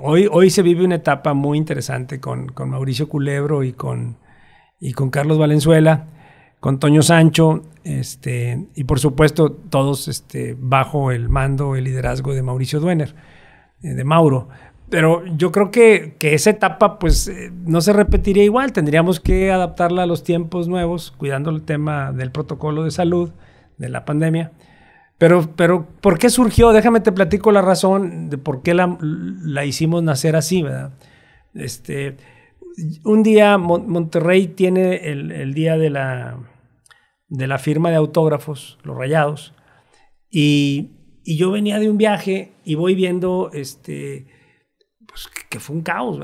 hoy, hoy se vive una etapa muy interesante con, con Mauricio Culebro y con, y con Carlos Valenzuela, con Toño Sancho, este, y por supuesto todos este, bajo el mando, el liderazgo de Mauricio Duener, eh, de Mauro. Pero yo creo que, que esa etapa pues eh, no se repetiría igual, tendríamos que adaptarla a los tiempos nuevos, cuidando el tema del protocolo de salud, de la pandemia pero, ¿por qué surgió? Déjame te platico la razón de por qué la, hicimos nacer así, ¿verdad? Este, un día Monterrey tiene el, día de la, de la firma de autógrafos, los rayados, y, y yo venía de un viaje y voy viendo este, pues, que fue un caos,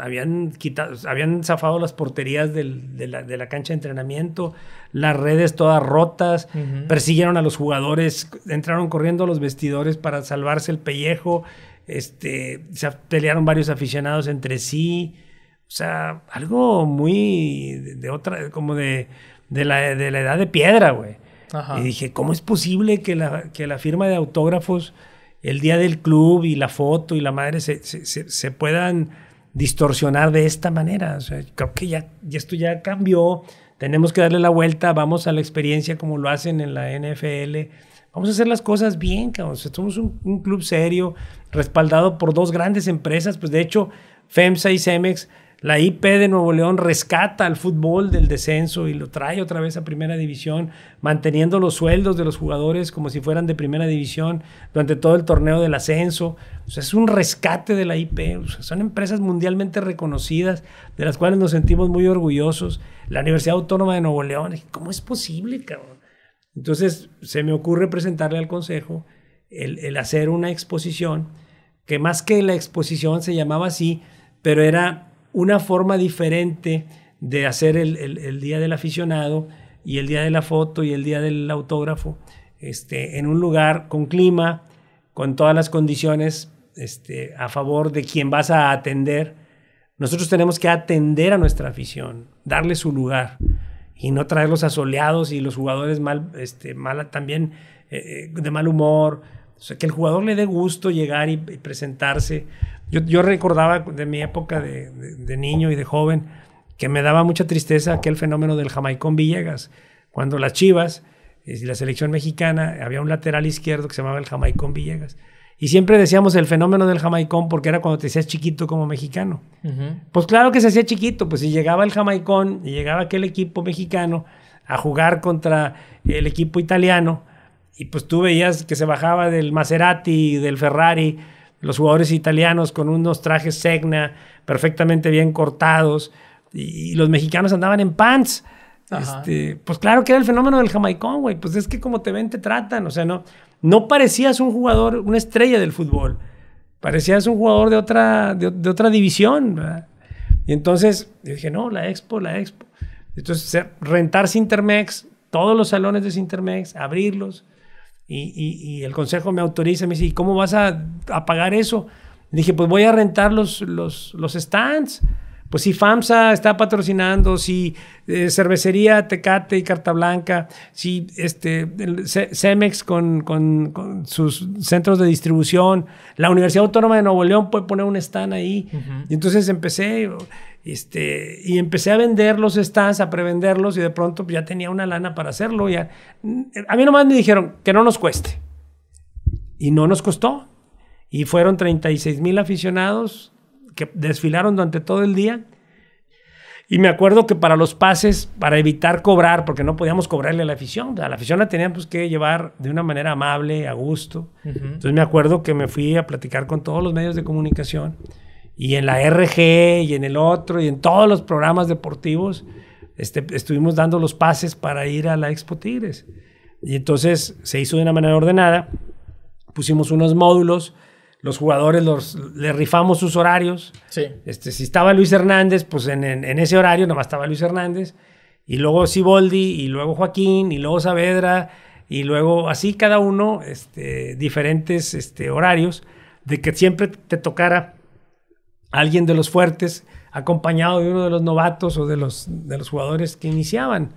habían, quitado, habían zafado las porterías de, la, cancha de entrenamiento, las redes todas rotas, persiguieron a los jugadores, entraron corriendo a los vestidores para salvarse el pellejo, este, se pelearon varios aficionados entre sí, o sea, algo muy de, otra, como de, de, la, edad de piedra, güey. Y dije, ¿cómo es posible que la, que la firma de autógrafos el día del club y la foto y la madre se, puedan distorsionar de esta manera. creo que ya, esto ya cambió, tenemos que darle la vuelta, vamos a la experiencia como lo hacen en la NFL. Vamos a hacer las cosas bien, cabrón. somos un, un, club serio, respaldado por dos grandes empresas. Pues de hecho, FEMSA y CEMEX la IP de Nuevo León rescata al fútbol del descenso y lo trae otra vez a primera división, manteniendo los sueldos de los jugadores como si fueran de primera división durante todo el torneo del ascenso. es un rescate de la IP. son empresas mundialmente reconocidas, de las cuales nos sentimos muy orgullosos. La Universidad Autónoma de Nuevo León, ¿cómo es posible, cabrón? Entonces, se me ocurre presentarle al Consejo el hacer una exposición, que más que la exposición se llamaba así, pero era una forma diferente de hacer el, Día del Aficionado y el Día de la Foto y el Día del Autógrafo este, en un lugar con clima, con todas las condiciones este, a favor de quien vas a atender. Nosotros tenemos que atender a nuestra afición, darle su lugar y no traerlos asoleados y los jugadores mal, este, mal también eh, eh, de mal humor. que el jugador le dé gusto llegar y presentarse. Yo, recordaba de mi época de, niño y de joven que me daba mucha tristeza aquel fenómeno del Jamaicón Villegas, cuando las Chivas eh, y la selección mexicana, había un lateral izquierdo que se llamaba el Jamaicón Villegas. Y siempre decíamos el fenómeno del jamaicón porque era cuando te hacías chiquito como mexicano. Pues claro que se hacía chiquito, pues si llegaba el jamaicón y llegaba aquel equipo mexicano a jugar contra el equipo italiano, y pues tú veías que se bajaba del Maserati, del Ferrari, los jugadores italianos con unos trajes Segna perfectamente bien cortados y, los mexicanos andaban en pants. Este, pues claro que era el fenómeno del jamaicón, güey. Pues es que como te ven, te tratan. O sea, no, no parecías un jugador, una estrella del fútbol. Parecías un jugador de otra, de, otra división. ¿verdad? Y entonces yo dije, no, la expo, la expo. Entonces, rentar Sintermex, todos los salones de Sintermex, abrirlos y, el consejo me autoriza, me dice, ¿y cómo vas a, pagar eso? Le dije, pues voy a rentar los, los, los stands. Pues si FAMSA está patrocinando, si eh, Cervecería Tecate y Carta Blanca, si este, Cemex con, con, sus centros de distribución, la Universidad Autónoma de Nuevo León puede poner un stand ahí. Y entonces empecé este, y empecé a vender los stands, a prevenderlos y de pronto pues, ya tenía una lana para hacerlo. Ya. Mm, a mí nomás me dijeron que no nos cueste. Y no nos costó. Y fueron 36 mil aficionados que desfilaron durante todo el día. Y me acuerdo que para los pases, para evitar cobrar, porque no podíamos cobrarle a la afición, a la afición la teníamos pues, que llevar de una manera amable, a gusto. Entonces me acuerdo que me fui a platicar con todos los medios de comunicación y en la RG y en el otro y en todos los programas deportivos este, estuvimos dando los pases para ir a la Expo Tigres. Y entonces se hizo de una manera ordenada, pusimos unos módulos, los jugadores los, les rifamos sus horarios. Este, si estaba Luis Hernández, pues en, ese horario nomás estaba Luis Hernández, y luego Siboldi, y luego Joaquín, y luego Saavedra, y luego así cada uno, este, diferentes horarios, de que siempre te tocara alguien de los fuertes acompañado de uno de los novatos o de los, de los jugadores que iniciaban.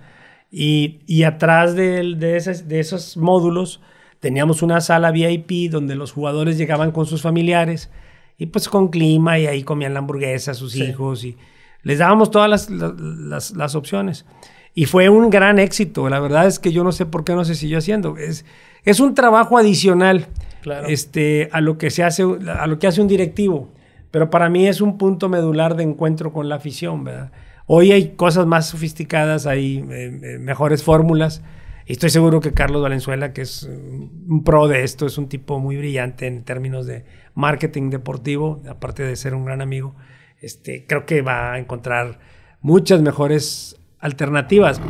Y, atrás de, de, esos módulos teníamos una sala VIP donde los jugadores llegaban con sus familiares y pues con clima y ahí comían la hamburguesa sus hijos y les dábamos todas las, opciones. Y fue un gran éxito. La verdad es que yo no sé por qué no se siguió haciendo. Es, es un trabajo adicional este, a, lo que se hace, a lo que hace un directivo. Pero para mí es un punto medular de encuentro con la afición, ¿verdad? Hoy hay cosas más sofisticadas, hay eh, eh, mejores fórmulas. Y estoy seguro que Carlos Valenzuela, que es mm, un pro de esto, es un tipo muy brillante en términos de marketing deportivo, aparte de ser un gran amigo, este, creo que va a encontrar muchas mejores alternativas.